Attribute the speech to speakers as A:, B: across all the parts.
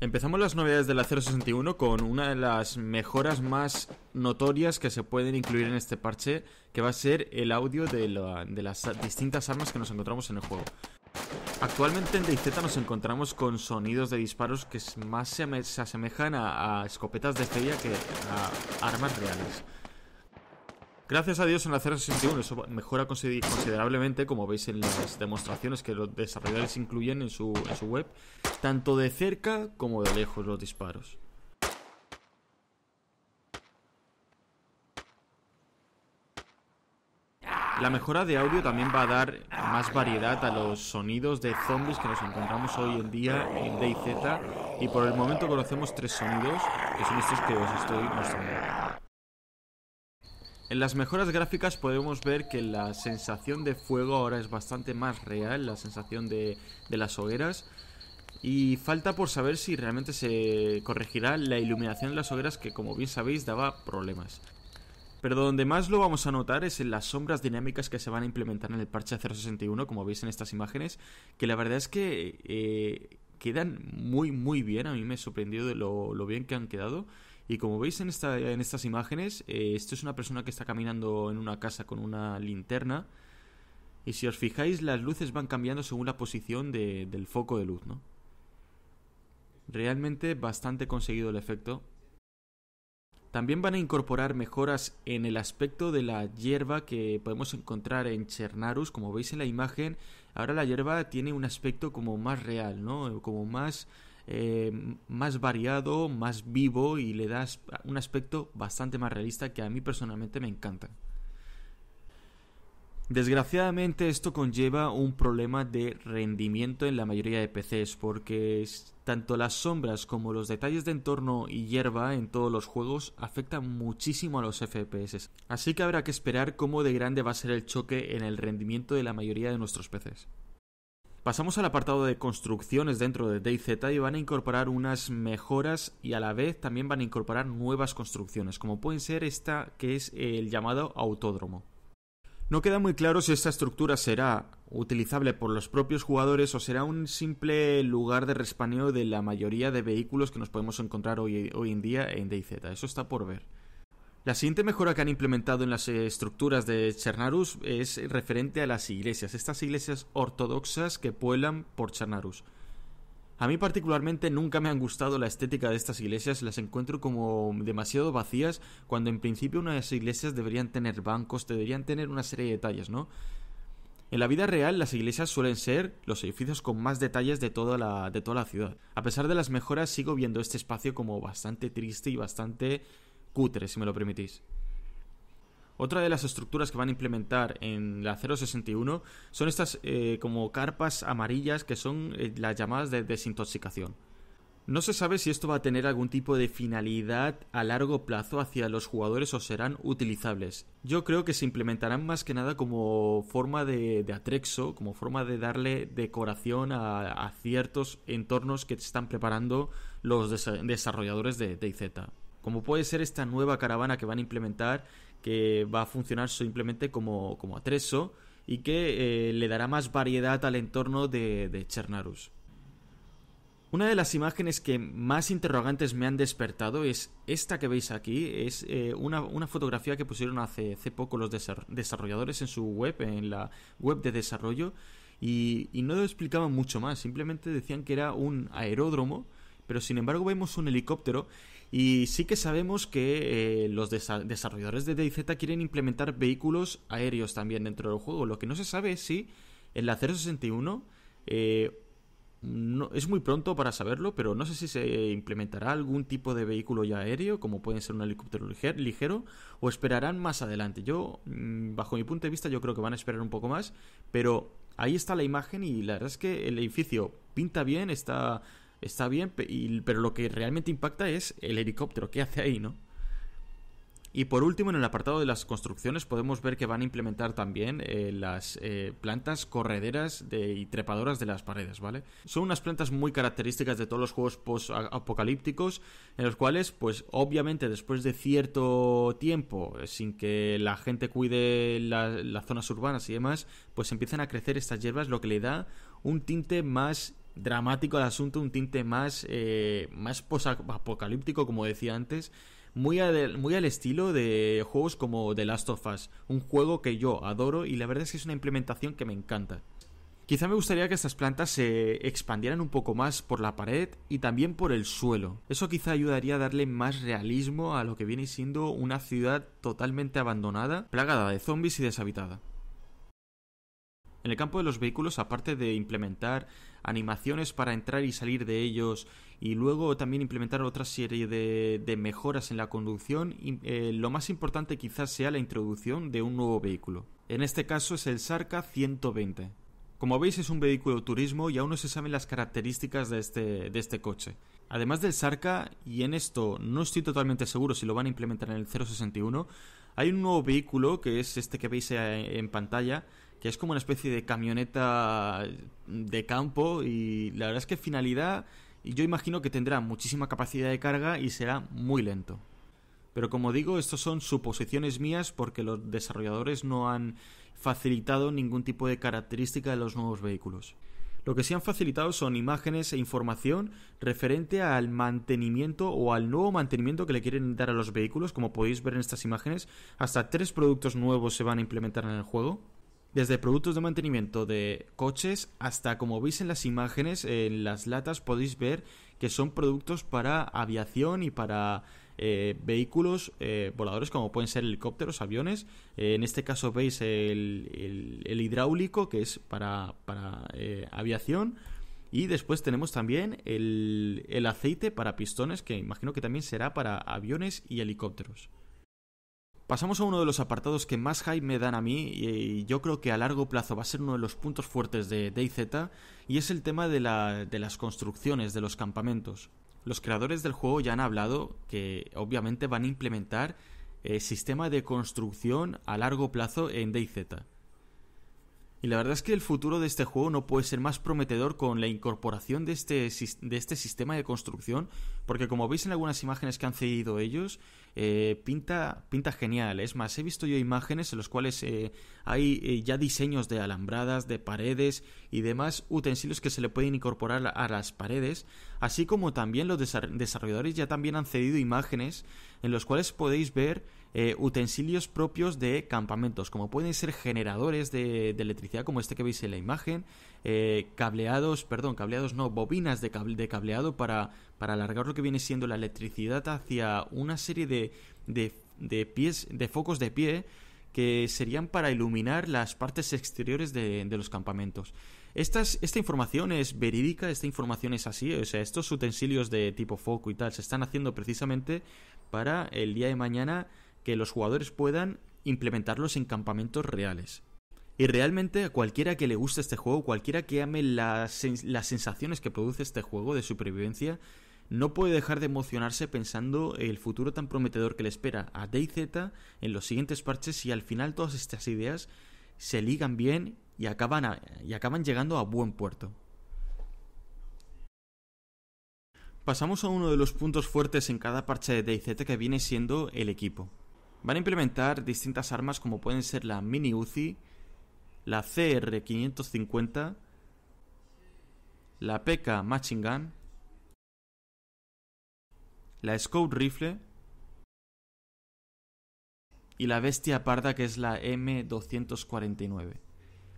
A: Empezamos las novedades de la 061 con una de las mejoras más notorias que se pueden incluir en este parche, que va a ser el audio de, las distintas armas que nos encontramos en el juego. Actualmente en DayZ nos encontramos con sonidos de disparos que más se, asemejan a, escopetas de estrella que a armas reales. Gracias a Dios en la CR61 eso mejora considerablemente, como veis en las demostraciones que los desarrolladores incluyen en su, web, tanto de cerca como de lejos los disparos. La mejora de audio también va a dar más variedad a los sonidos de zombies que nos encontramos hoy en día en DayZ y por el momento conocemos tres sonidos que son estos que os estoy mostrando. En las mejoras gráficas podemos ver que la sensación de fuego ahora es bastante más real, la sensación de, las hogueras. Y falta por saber si realmente se corregirá la iluminación de las hogueras que como bien sabéis daba problemas. Pero donde más lo vamos a notar es en las sombras dinámicas que se van a implementar en el parche 061, como veis en estas imágenes, que la verdad es que eh, quedan muy muy bien, a mí me ha sorprendido de lo bien que han quedado. Y como veis en, esta, en estas imágenes, eh, esto es una persona que está caminando en una casa con una linterna. Y si os fijáis, las luces van cambiando según la posición del foco de luz, ¿no? Realmente bastante conseguido el efecto. También van a incorporar mejoras en el aspecto de la hierba que podemos encontrar en Chernarus. Como veis en la imagen, ahora la hierba tiene un aspecto como más real, ¿no? Como más eh, más variado, más vivo y le da un aspecto bastante más realista que a mí personalmente me encanta. Desgraciadamente esto conlleva un problema de rendimiento en la mayoría de PCs porque tanto las sombras como los detalles de entorno y hierba en todos los juegos afectan muchísimo a los FPS. Así que habrá que esperar cómo de grande va a ser el choque en el rendimiento de la mayoría de nuestros PCs. Pasamos al apartado de construcciones dentro de DayZ y van a incorporar unas mejoras y a la vez también van a incorporar nuevas construcciones, como pueden ser esta que es el llamado autódromo. No queda muy claro si esta estructura será utilizable por los propios jugadores o será un simple lugar de respaneo de la mayoría de vehículos que nos podemos encontrar hoy, hoy en día en DayZ. Eso está por ver. La siguiente mejora que han implementado en las eh, estructuras de Chernarus es referente a las iglesias, estas iglesias ortodoxas que pueblan por Chernarus. A mí particularmente nunca me han gustado la estética de estas iglesias, las encuentro como demasiado vacías cuando en principio unas iglesias deberían tener bancos, deberían tener una serie de detalles, ¿no? En la vida real las iglesias suelen ser los edificios con más detalles de toda la, de toda la ciudad. A pesar de las mejoras sigo viendo este espacio como bastante triste y bastante cutre, si me lo permitís. Otra de las estructuras que van a implementar en la 061 son estas eh, como carpas amarillas que son eh, las llamadas de desintoxicación. No se sabe si esto va a tener algún tipo de finalidad a largo plazo hacia los jugadores o serán utilizables. Yo creo que se implementarán más que nada como forma de, atrexo, como forma de darle decoración a, ciertos entornos que están preparando los desarrolladores de, de IZ como puede ser esta nueva caravana que van a implementar, que va a funcionar simplemente como, como atrezo y que eh, le dará más variedad al entorno de, Chernarus. Una de las imágenes que más interrogantes me han despertado es esta que veis aquí. Es eh, una, fotografía que pusieron hace, poco los desarrolladores en su web, en la web de desarrollo, y, y no explicaban mucho más. Simplemente decían que era un aeródromo, pero sin embargo vemos un helicóptero y sí que sabemos que eh, los desarrolladores de DayZ quieren implementar vehículos aéreos también dentro del juego. Lo que no se sabe es si en la 061 eh, no, es muy pronto para saberlo, pero no sé si se implementará algún tipo de vehículo ya aéreo, como pueden ser un helicóptero ligero, o esperarán más adelante. Yo, mm, bajo mi punto de vista, yo creo que van a esperar un poco más, pero ahí está la imagen y la verdad es que el edificio pinta bien, está está bien, pero lo que realmente impacta es el helicóptero, ¿qué hace ahí, no? Y por último, en el apartado de las construcciones podemos ver que van a implementar también eh, las eh, plantas correderas y trepadoras de las paredes, ¿vale? Son unas plantas muy características de todos los juegos post-apocalípticos, en los cuales, pues obviamente después de cierto tiempo, eh, sin que la gente cuide las zonas urbanas y demás, pues empiezan a crecer estas hierbas, lo que le da un tinte más dramático el asunto, un tinte más, eh, más apocalíptico, como decía antes, muy muy al estilo de juegos como The Last of Us, un juego que yo adoro y la verdad es que es una implementación que me encanta. Quizá me gustaría que estas plantas se expandieran un poco más por la pared y también por el suelo. Eso quizá ayudaría a darle más realismo a lo que viene siendo una ciudad totalmente abandonada, plagada de zombies y deshabitada. En el campo de los vehículos, aparte de implementar animaciones para entrar y salir de ellos y luego también implementar otra serie de, mejoras en la conducción, eh, lo más importante quizás sea la introducción de un nuevo vehículo. En este caso es el Sarca 120. Como veis es un vehículo de turismo y aún no se saben las características este, de este, coche. Además del Sarca, y en esto no estoy totalmente seguro si lo van a implementar en el 061, hay un nuevo vehículo que es este que veis eh, en pantalla, que es como una especie de camioneta de campo y la verdad es que finalidad yo imagino que tendrá muchísima capacidad de carga y será muy lento. Pero como digo, estas son suposiciones mías porque los desarrolladores no han facilitado ningún tipo de característica de los nuevos vehículos. Lo que sí han facilitado son imágenes e información referente al mantenimiento o al nuevo mantenimiento que le quieren dar a los vehículos. Como podéis ver en estas imágenes, hasta tres productos nuevos se van a implementar en el juego desde productos de mantenimiento de coches hasta, como veis en las imágenes, en las latas podéis ver que son productos para aviación y para eh, vehículos eh, voladores como pueden ser helicópteros, aviones. Eh, en este caso veis el, hidráulico que es para, aviación. Y después tenemos también el aceite para pistones que imagino que también será para aviones y helicópteros. Pasamos a uno de los apartados que más hype me dan a mí y yo creo que a largo plazo va a ser uno de los puntos fuertes de DayZ y es el tema de, las construcciones, de los campamentos. Los creadores del juego ya han hablado que obviamente van a implementar el eh, sistema de construcción a largo plazo en DayZ. Y la verdad es que el futuro de este juego no puede ser más prometedor con la incorporación de este, de este sistema de construcción, porque como veis en algunas imágenes que han cedido ellos, eh, pinta, pinta genial. Es más, he visto yo imágenes en las cuales eh, hay eh, ya diseños de alambradas, de paredes y demás utensilios que se le pueden incorporar a las paredes, así como también los desarrolladores ya también han cedido imágenes en las cuales podéis ver eh, utensilios propios de campamentos, como pueden ser generadores de, electricidad, como este que veis en la imagen, eh, cableados, perdón, cableados no, bobinas de, cableado para, para alargar lo que viene siendo la electricidad hacia una serie de, de, pies, de focos de pie que serían para iluminar las partes exteriores de, los campamentos. Esta, esta información es verídica, esta información es así, o sea, estos utensilios de tipo foco y tal se están haciendo precisamente para el día de mañana que los jugadores puedan implementarlos en campamentos reales. Y realmente a cualquiera que le guste este juego, cualquiera que ame las, sensaciones que produce este juego de supervivencia, no puede dejar de emocionarse pensando el futuro tan prometedor que le espera a DayZ en los siguientes parches y al final todas estas ideas se ligan bien y acaban, y acaban llegando a buen puerto. Pasamos a uno de los puntos fuertes en cada parche de DayZ que viene siendo el equipo. Van a implementar distintas armas como pueden ser la Mini Uzi, la CR-550, la PK Machine Gun, la Scout Rifle y la bestia parda que es la M249.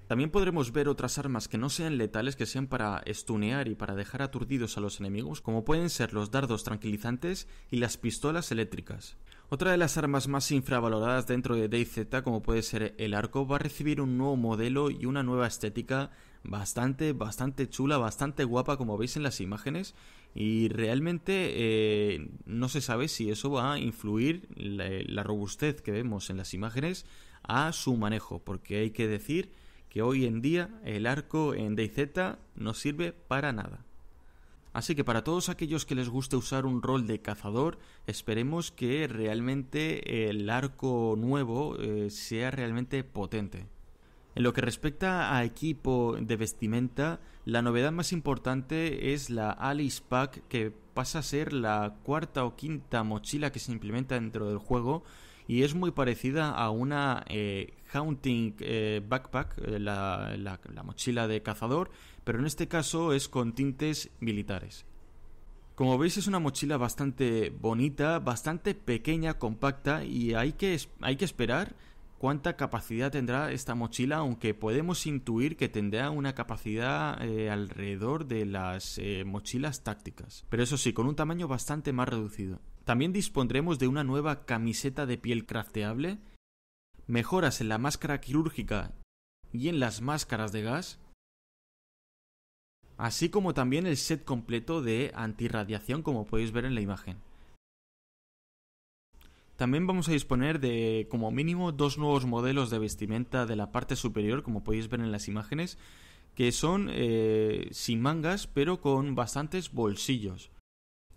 A: También podremos ver otras armas que no sean letales, que sean para estunear y para dejar aturdidos a los enemigos, como pueden ser los dardos tranquilizantes y las pistolas eléctricas. Otra de las armas más infravaloradas dentro de DayZ, como puede ser el arco, va a recibir un nuevo modelo y una nueva estética bastante, bastante chula, bastante guapa, como veis en las imágenes. Y realmente eh, no se sabe si eso va a influir la, la robustez que vemos en las imágenes a su manejo, porque hay que decir que hoy en día el arco en DayZ no sirve para nada. Así que para todos aquellos que les guste usar un rol de cazador, esperemos que realmente el arco nuevo eh, sea realmente potente. En lo que respecta a equipo de vestimenta, la novedad más importante es la Alice Pack que pasa a ser la cuarta o quinta mochila que se implementa dentro del juego y es muy parecida a una hunting eh, eh, Backpack, eh, la, mochila de cazador, pero en este caso es con tintes militares. Como veis es una mochila bastante bonita, bastante pequeña, compacta y hay que, esperar cuánta capacidad tendrá esta mochila, aunque podemos intuir que tendrá una capacidad alrededor de las mochilas tácticas, pero eso sí, con un tamaño bastante más reducido. También dispondremos de una nueva camiseta de piel crafteable, mejoras en la máscara quirúrgica y en las máscaras de gas, así como también el set completo de antirradiación como podéis ver en la imagen. También vamos a disponer de como mínimo dos nuevos modelos de vestimenta de la parte superior como podéis ver en las imágenes, que son eh, sin mangas pero con bastantes bolsillos.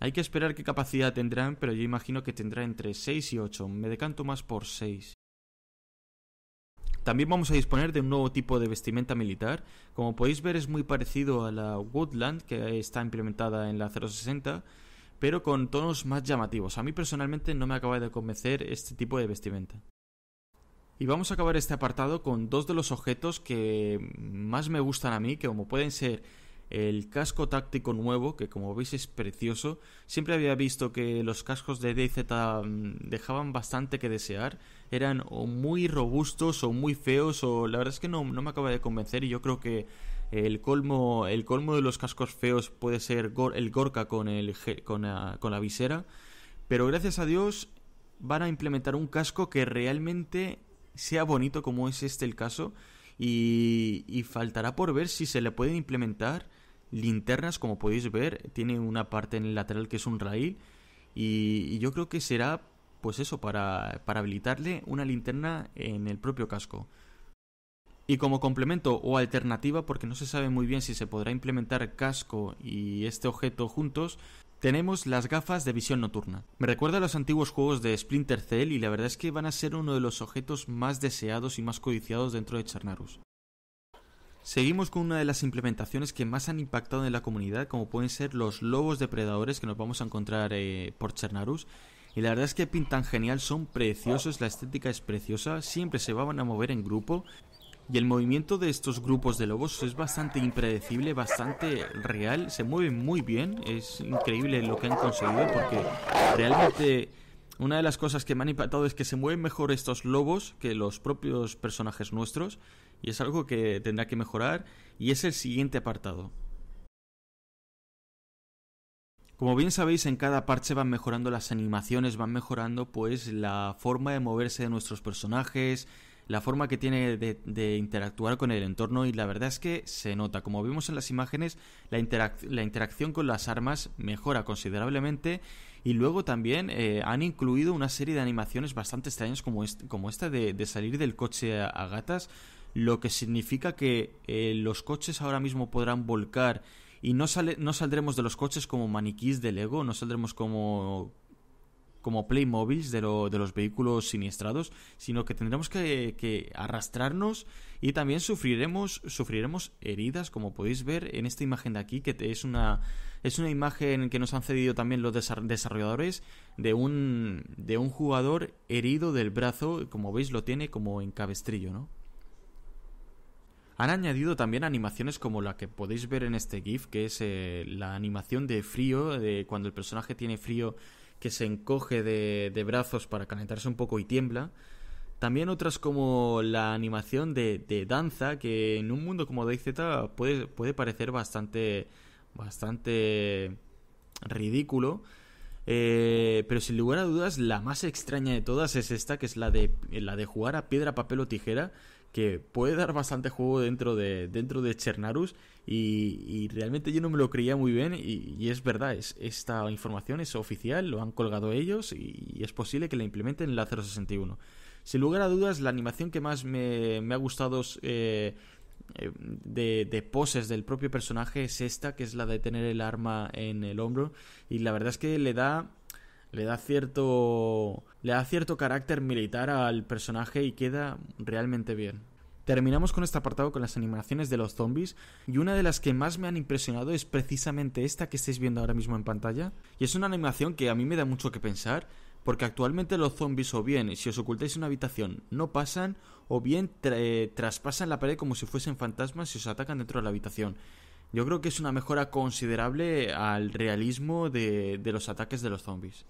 A: Hay que esperar qué capacidad tendrán, pero yo imagino que tendrá entre 6 y 8. Me decanto más por 6. También vamos a disponer de un nuevo tipo de vestimenta militar. Como podéis ver es muy parecido a la Woodland que está implementada en la 060, pero con tonos más llamativos. A mí personalmente no me acaba de convencer este tipo de vestimenta. Y vamos a acabar este apartado con dos de los objetos que más me gustan a mí, que como pueden ser el casco táctico nuevo, que como veis es precioso. Siempre había visto que los cascos de DZ mm, dejaban bastante que desear. Eran o muy robustos o muy feos o la verdad es que no, me acaba de convencer y yo creo que el colmo, el colmo de los cascos feos puede ser el Gorka con, el, con, la, con la visera. Pero gracias a Dios van a implementar un casco que realmente sea bonito como es este el caso. Y, y, faltará por ver si se le pueden implementar linternas, como podéis ver, tiene una parte en el lateral que es un rail y, yo creo que será pues eso, para, para habilitarle una linterna en el propio casco. Y como complemento o alternativa, porque no se sabe muy bien si se podrá implementar casco y este objeto juntos, tenemos las gafas de visión nocturna. Me recuerda a los antiguos juegos de Splinter Cell y la verdad es que van a ser uno de los objetos más deseados y más codiciados dentro de Charnarus. Seguimos con una de las implementaciones que más han impactado en la comunidad, como pueden ser los lobos depredadores que nos vamos a encontrar eh, por Chernarus. Y la verdad es que pintan genial, son preciosos, la estética es preciosa, siempre se van a mover en grupo. Y el movimiento de estos grupos de lobos es bastante impredecible, bastante real, se mueven muy bien, es increíble lo que han conseguido porque realmente una de las cosas que me han impactado es que se mueven mejor estos lobos que los propios personajes nuestros, y es algo que tendrá que mejorar, y es el siguiente apartado. Como bien sabéis, en cada parche van mejorando las animaciones, van mejorando pues la forma de moverse de nuestros personajes, la forma que tiene de, interactuar con el entorno y la verdad es que se nota. Como vimos en las imágenes, la interacción con las armas mejora considerablemente y luego también eh, han incluido una serie de animaciones bastante extrañas como, como esta de, salir del coche a, gatas, lo que significa que eh, los coches ahora mismo podrán volcar y no, no saldremos de los coches como maniquís de Lego, no saldremos como, como Playmobiles de, de los vehículos siniestrados, sino que tendremos que, arrastrarnos y también sufriremos, sufriremos heridas, como podéis ver en esta imagen de aquí, que es una, es una imagen que nos han cedido también los desarrolladores de un, de un jugador herido del brazo, como veis lo tiene como en cabestrillo, ¿no? Han añadido también animaciones como la que podéis ver en este GIF, que es eh, la animación de frío, de cuando el personaje tiene frío que se encoge de, de brazos para calentarse un poco y tiembla. También otras como la animación de, danza, que en un mundo como DayZ puede, puede parecer bastante, bastante ridículo. Eh, pero sin lugar a dudas, la más extraña de todas es esta, que es la de, la de jugar a piedra, papel o tijera, que puede dar bastante juego dentro de, dentro de Chernarus y, realmente yo no me lo creía muy bien y, es verdad, esta información es oficial, lo han colgado ellos y, es posible que la implementen en la 061. Sin lugar a dudas, la animación que más me, ha gustado eh, eh, de, de, poses del propio personaje es esta, que es la de tener el arma en el hombro y la verdad es que le da le da cierto le da cierto carácter militar al personaje y queda realmente bien. Terminamos con este apartado con las animaciones de los zombies y una de las que más me han impresionado es precisamente esta que estáis viendo ahora mismo en pantalla y es una animación que a mí me da mucho que pensar porque actualmente los zombies o bien si os ocultáis en una habitación no pasan o bien eh, traspasan la pared como si fuesen fantasmas y os atacan dentro de la habitación yo creo que es una mejora considerable al realismo de, los ataques de los zombies.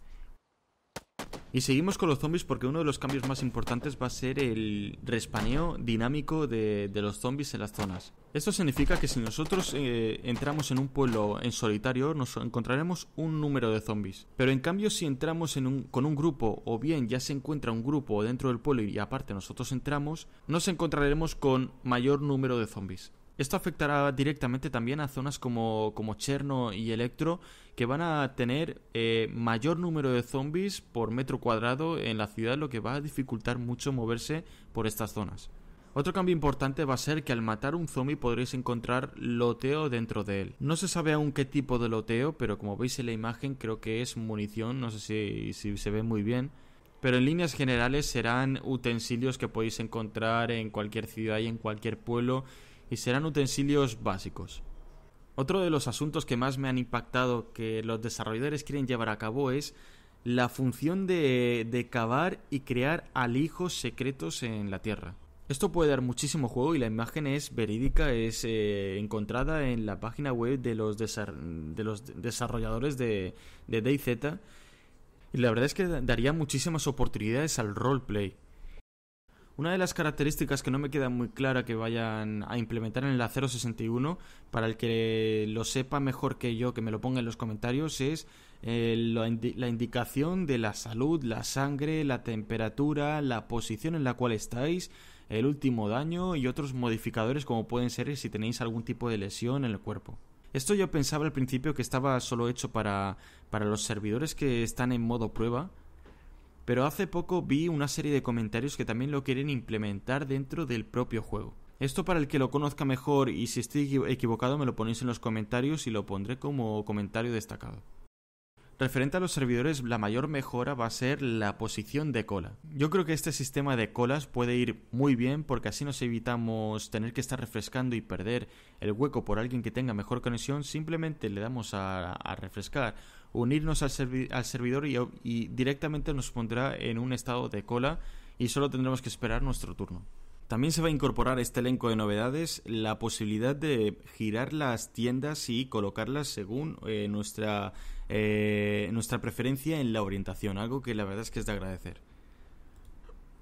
A: Y seguimos con los zombies porque uno de los cambios más importantes va a ser el respaneo dinámico de, los zombies en las zonas. Esto significa que si nosotros eh, entramos en un pueblo en solitario nos encontraremos un número de zombies. Pero en cambio si entramos con un grupo o bien ya se encuentra un grupo dentro del pueblo y aparte nosotros entramos, nos encontraremos con mayor número de zombies. Esto afectará directamente también a zonas como, como Cherno y Electro, que van a tener eh, mayor número de zombies por metro cuadrado en la ciudad, lo que va a dificultar mucho moverse por estas zonas. Otro cambio importante va a ser que al matar un zombie podréis encontrar loteo dentro de él. No se sabe aún qué tipo de loteo, pero como veis en la imagen creo que es munición, no sé si se ve muy bien. Pero en líneas generales serán utensilios que podéis encontrar en cualquier ciudad y en cualquier pueblo y serán utensilios básicos. Otro de los asuntos que más me han impactado que los desarrolladores quieren llevar a cabo es la función de, de cavar y crear alijos secretos en la Tierra. Esto puede dar muchísimo juego y la imagen es verídica, es eh, encontrada en la página web de los, de los desarrolladores de, de DayZ. Y la verdad es que daría muchísimas oportunidades al roleplay. Una de las características que no me queda muy clara que vayan a implementar en el 061 para el que lo sepa mejor que yo, que me lo ponga en los comentarios, es eh, la, la indicación de la salud, la sangre, la temperatura, la posición en la cual estáis, el último daño y otros modificadores como pueden ser si tenéis algún tipo de lesión en el cuerpo. Esto yo pensaba al principio que estaba solo hecho para, para los servidores que están en modo prueba, pero hace poco vi una serie de comentarios que también lo quieren implementar dentro del propio juego. Esto para el que lo conozca mejor y si estoy equivocado me lo ponéis en los comentarios y lo pondré como comentario destacado. Referente a los servidores, la mayor mejora va a ser la posición de cola. Yo creo que este sistema de colas puede ir muy bien porque así nos evitamos tener que estar refrescando y perder el hueco por alguien que tenga mejor conexión. Simplemente le damos a, refrescar unirnos al, servidor y, directamente nos pondrá en un estado de cola y solo tendremos que esperar nuestro turno. También se va a incorporar a este elenco de novedades la posibilidad de girar las tiendas y colocarlas según eh, nuestra, eh, nuestra preferencia en la orientación, algo que la verdad es que es de agradecer.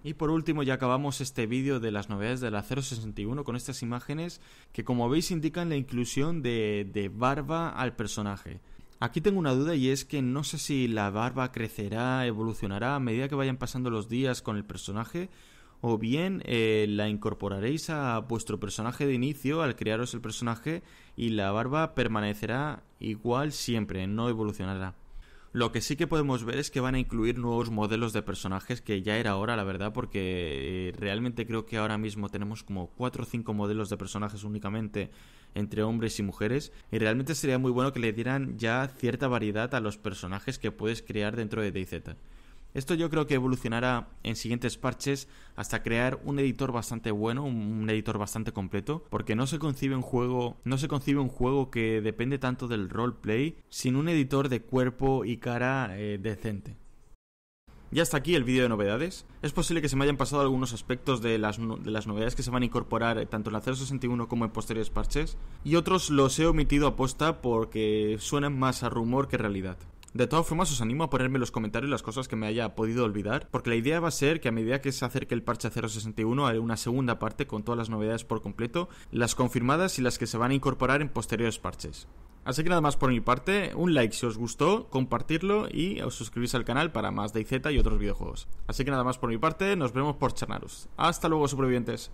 A: Y por último ya acabamos este vídeo de las novedades de la 061 con estas imágenes que como veis indican la inclusión de barba al personaje. Aquí tengo una duda y es que no sé si la barba crecerá, evolucionará a medida que vayan pasando los días con el personaje o bien eh, la incorporaréis a vuestro personaje de inicio al crearos el personaje y la barba permanecerá igual siempre, no evolucionará. Lo que sí que podemos ver es que van a incluir nuevos modelos de personajes que ya era hora, la verdad, porque eh, realmente creo que ahora mismo tenemos como 4 o 5 modelos de personajes únicamente entre hombres y mujeres y realmente sería muy bueno que le dieran ya cierta variedad a los personajes que puedes crear dentro de DayZ. Esto yo creo que evolucionará en siguientes parches hasta crear un editor bastante bueno, un editor bastante completo, porque no se concibe un juego, no se concibe un juego que depende tanto del roleplay sin un editor de cuerpo y cara eh, decente. Ya está aquí el vídeo de novedades. Es posible que se me hayan pasado algunos aspectos de las, novedades que se van a incorporar eh, tanto en la 061 como en posteriores parches, y otros los he omitido a posta porque suenan más a rumor que realidad. De todas formas, os animo a ponerme en los comentarios las cosas que me haya podido olvidar, porque la idea va a ser que a medida que se acerque el parche 061 haré una segunda parte con todas las novedades por completo, las confirmadas y las que se van a incorporar en posteriores parches. Así que nada más por mi parte, un like si os gustó, compartirlo y os al canal para más de y otros videojuegos. Así que nada más por mi parte, nos vemos por Charnarus. Hasta luego supervivientes.